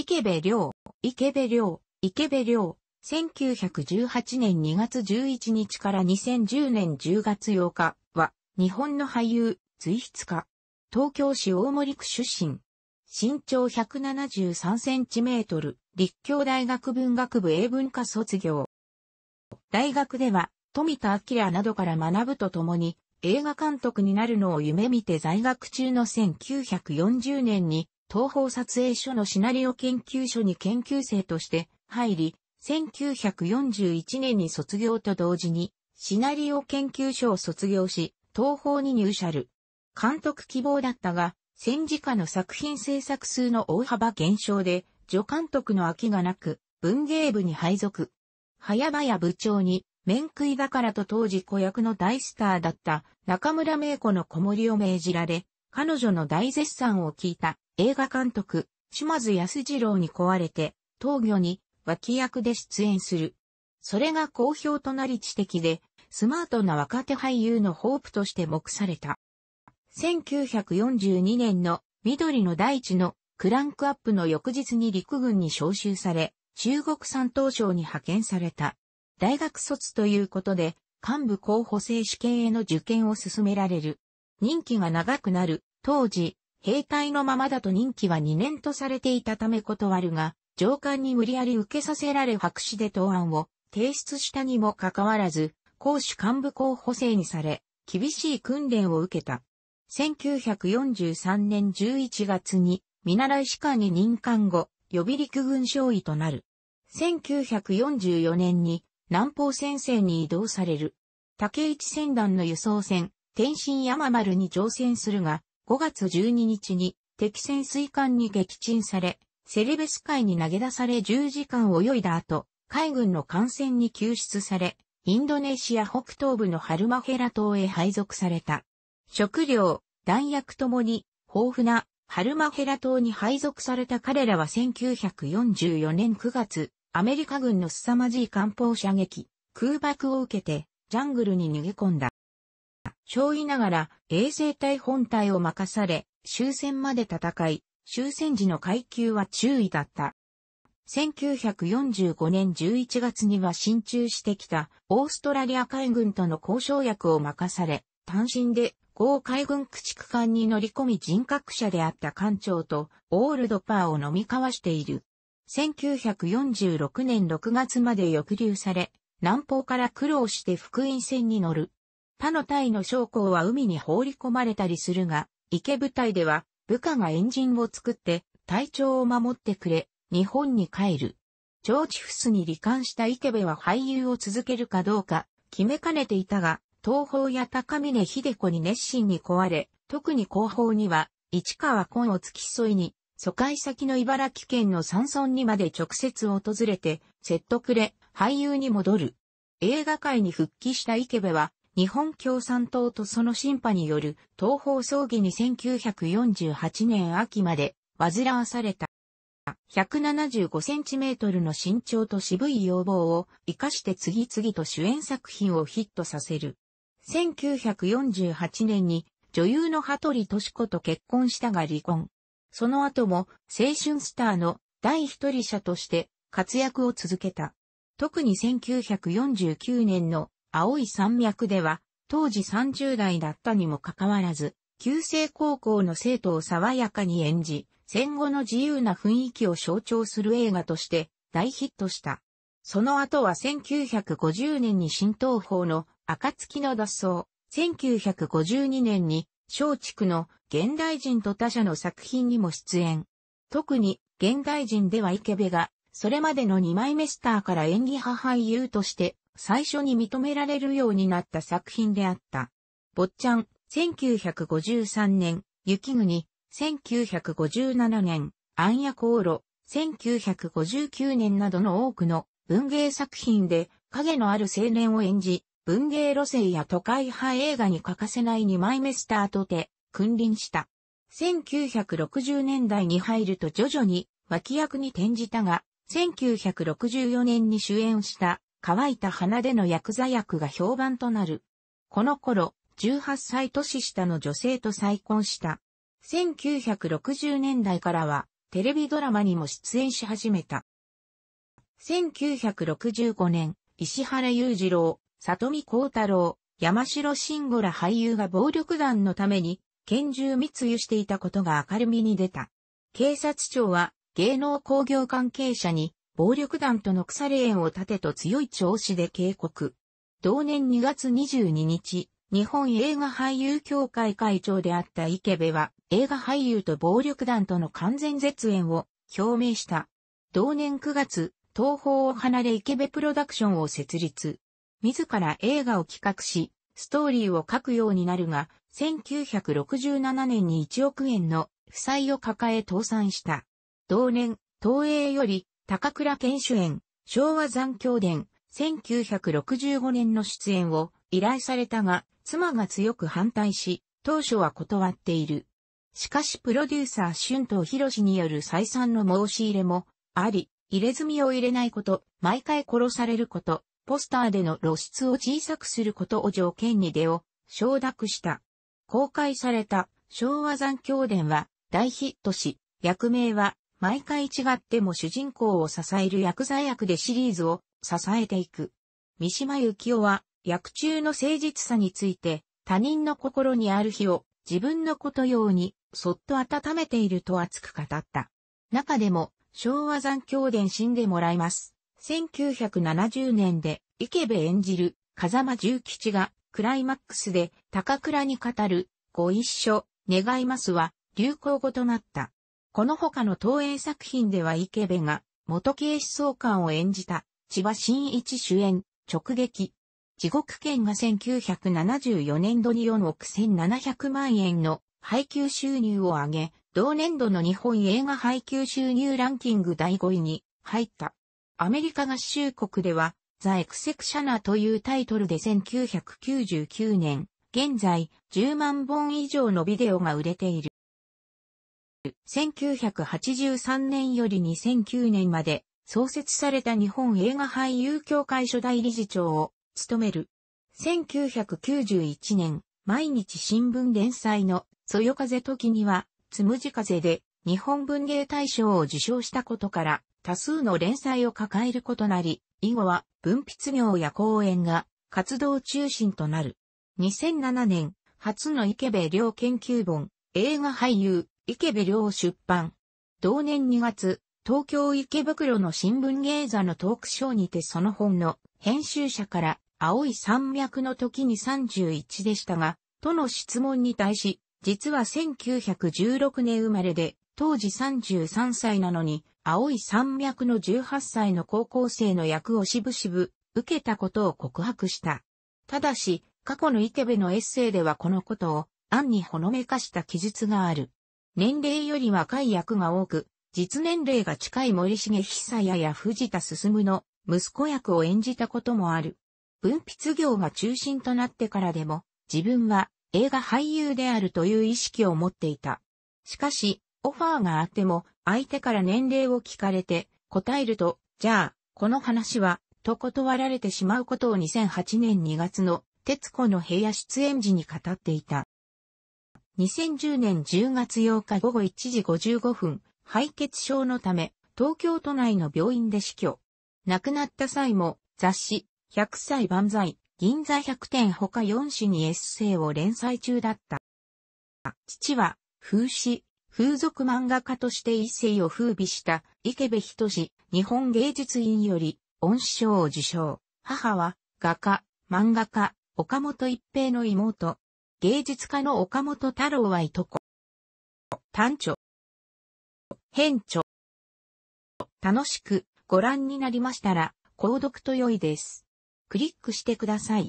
池部良、池部良、池部良、1918年2月11日から2010年10月8日は、日本の俳優、随筆家。東京市大森区出身。身長173センチメートル、立教大学文学部英文科卒業。大学では、富田明などから学ぶとともに、映画監督になるのを夢見て在学中の1940年に、東方撮影所のシナリオ研究所に研究生として入り、1941年に卒業と同時に、シナリオ研究所を卒業し、東方に入社る。監督希望だったが、戦時下の作品制作数の大幅減少で、助監督の空きがなく、文芸部に配属。早々部長に、面食いだからと当時子役の大スターだった中村明子の子守を命じられ、彼女の大絶賛を聞いた映画監督、島津康二郎に壊れて、東魚に脇役で出演する。それが好評となり知的で、スマートな若手俳優のホープとして目された。1942年の緑の大地のクランクアップの翌日に陸軍に召集され、中国山東省に派遣された。大学卒ということで、幹部候補生試験への受験を進められる。任期が長くなる。当時、兵隊のままだと任期は2年とされていたため断るが、上官に無理やり受けさせられ白紙で答案を提出したにもかかわらず、公主幹部候補生にされ、厳しい訓練を受けた。1943年11月に、見習い士官に任官後、予備陸軍将尉となる。1944年に南方戦線に移動される。竹市船団の輸送船、天津山丸に乗船するが、5月12日に敵潜水艦に撃沈され、セレベス海に投げ出され10時間泳いだ後、海軍の艦船に救出され、インドネシア北東部のハルマヘラ島へ配属された。食料、弾薬ともに豊富なハルマヘラ島に配属された彼らは1944年9月、アメリカ軍の凄まじい艦砲射撃、空爆を受けてジャングルに逃げ込んだ。将尉ながら衛生隊本隊を任され、終戦まで戦い、終戦時の階級は中尉だった。1945年11月には進駐してきたオーストラリア海軍との交渉役を任され、単身で豪海軍駆逐艦に乗り込み人格者であった艦長とオールドパーを飲み交わしている。1946年6月まで抑留され、南方から苦労して福音船に乗る他の隊の将校は海に放り込まれたりするが、池部隊では部下がエンジンを作って隊長を守ってくれ、日本に帰る。ジョーチフスに罹患した池部は俳優を続けるかどうか決めかねていたが、東方や高峰秀子に熱心に壊れ、特に後方には市川昆を付き添いに、疎開先の茨城県の山村にまで直接訪れて、説得れ、俳優に戻る。映画界に復帰した池部は、日本共産党とその審判による東方葬儀に1948年秋まで煩わされた。175センチメートルの身長と渋い要望を活かして次々と主演作品をヒットさせる。1948年に女優の羽鳥敏子と結婚したが離婚。その後も青春スターの第一人者として活躍を続けた。特に1949年の青い山脈では、当時30代だったにもかかわらず、旧制高校の生徒を爽やかに演じ、戦後の自由な雰囲気を象徴する映画として大ヒットした。その後は1950年に新東宝の暁の脱走、1952年に松竹の現代人と他者の作品にも出演。特に現代人では池部がそれまでの二枚目スターから演技派俳優として最初に認められるようになった作品であった。坊ちゃん、1953年、雪国、1957年、暗夜航路、1959年などの多くの文芸作品で影のある青年を演じ、文芸路線や都会派映画に欠かせない二枚目スターとて君臨した。1960年代に入ると徐々に脇役に転じたが、1964年に主演した乾いた花での薬剤薬が評判となる。この頃、18歳年下の女性と再婚した。1960年代からは、テレビドラマにも出演し始めた。1965年、石原裕次郎、里見光太郎、山城慎吾ら俳優が暴力団のために拳銃密輸していたことが明るみに出た。警察庁は芸能工業関係者に暴力団との腐れ縁を立てと強い調子で警告。同年2月22日、日本映画俳優協会会長であった池部は、映画俳優と暴力団との完全絶縁を表明した。同年9月、東方を離れ池部プロダクションを設立。自ら映画を企画し、ストーリーを書くようになるが、1967年に1億円の負債を抱え倒産した。同年、東映より高倉健主演、昭和残響伝、1965年の出演を依頼されたが、妻が強く反対し、当初は断っている。しかしプロデューサー春藤博士による再三の申し入れも、あり、入れ墨を入れないこと、毎回殺されること、ポスターでの露出を小さくすることを条件に出を承諾した。公開された昭和残響伝は大ヒットし、役名は毎回違っても主人公を支える薬剤役でシリーズを支えていく。三島由紀夫は役中の誠実さについて他人の心にある日を自分のことようにそっと温めていると熱く語った。中でも昭和残響伝死んでもらいます。1970年で池部演じる風間重吉がクライマックスで高倉に語るご一緒願いますは流行語となった。この他の東映作品では池部が元警視総監を演じた千葉真一主演直撃。地獄剣が1974年度に4億1700万円の配給収入を上げ、同年度の日本映画配給収入ランキング第5位に入った。アメリカ合衆国では、ザ・エクセクシャナというタイトルで1999年、現在10万本以上のビデオが売れている。1983年より2009年まで創設された日本映画俳優協会初代理事長を務める。1991年、毎日新聞連載のそよ風時には、つむじ風で日本文芸大賞を受賞したことから、多数の連載を抱えることなり、以後は文筆業や講演が活動中心となる。2007年、初の池部良研究本、映画俳優、池部良出版。同年2月、東京池袋の新聞芸座のトークショーにてその本の編集者から青い山脈の時に31でしたが、との質問に対し、実は1916年生まれで、当時33歳なのに、青い山脈の18歳の高校生の役をしぶしぶ受けたことを告白した。ただし、過去の池部のエッセイではこのことを、暗にほのめかした記述がある。年齢より若い役が多く、実年齢が近い森重久也や藤田進の息子役を演じたこともある。文筆業が中心となってからでも、自分は映画俳優であるという意識を持っていた。しかし、オファーがあっても、相手から年齢を聞かれて、答えると、じゃあ、この話は、と断られてしまうことを2008年2月の、徹子の部屋出演時に語っていた。2010年10月8日午後1時55分、敗血症のため、東京都内の病院で死去。亡くなった際も、雑誌、100歳万歳、銀座100点他4誌にエッセイを連載中だった。父は、風刺、風俗漫画家として一世を風靡した池部仁日本芸術院より恩師賞を受賞。母は画家、漫画家、岡本一平の妹、芸術家の岡本太郎はいとこ。単著。変著。楽しくご覧になりましたら、購読と良いです。クリックしてください。